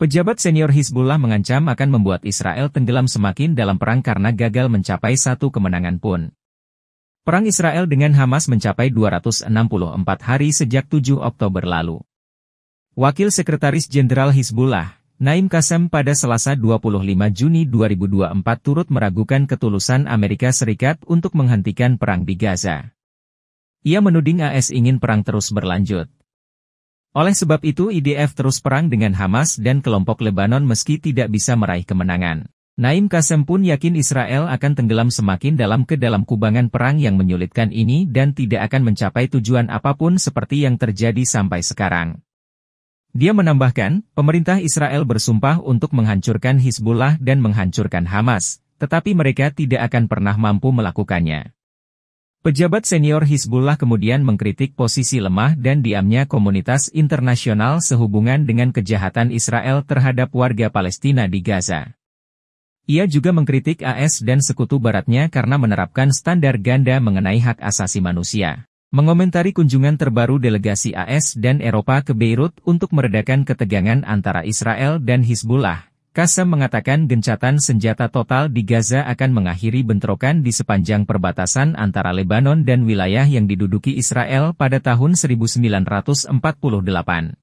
Pejabat senior Hizbullah mengancam akan membuat Israel tenggelam semakin dalam perang karena gagal mencapai satu kemenangan pun. Perang Israel dengan Hamas mencapai 264 hari sejak 7 Oktober lalu. Wakil Sekretaris Jenderal Hizbullah, Naim Kasem, pada Selasa 25 Juni 2024 turut meragukan ketulusan Amerika Serikat untuk menghentikan perang di Gaza. Ia menuding AS ingin perang terus berlanjut. Oleh sebab itu IDF terus perang dengan Hamas dan kelompok Lebanon meski tidak bisa meraih kemenangan. Naim Kasem pun yakin Israel akan tenggelam semakin dalam ke dalam kubangan perang yang menyulitkan ini dan tidak akan mencapai tujuan apapun seperti yang terjadi sampai sekarang. Dia menambahkan, pemerintah Israel bersumpah untuk menghancurkan Hizbullah dan menghancurkan Hamas, tetapi mereka tidak akan pernah mampu melakukannya. Pejabat senior Hizbullah kemudian mengkritik posisi lemah dan diamnya komunitas internasional sehubungan dengan kejahatan Israel terhadap warga Palestina di Gaza. Ia juga mengkritik AS dan sekutu baratnya karena menerapkan standar ganda mengenai hak asasi manusia. Mengomentari kunjungan terbaru delegasi AS dan Eropa ke Beirut untuk meredakan ketegangan antara Israel dan Hizbullah, Kasem mengatakan gencatan senjata total di Gaza akan mengakhiri bentrokan di sepanjang perbatasan antara Lebanon dan wilayah yang diduduki Israel pada tahun 1948.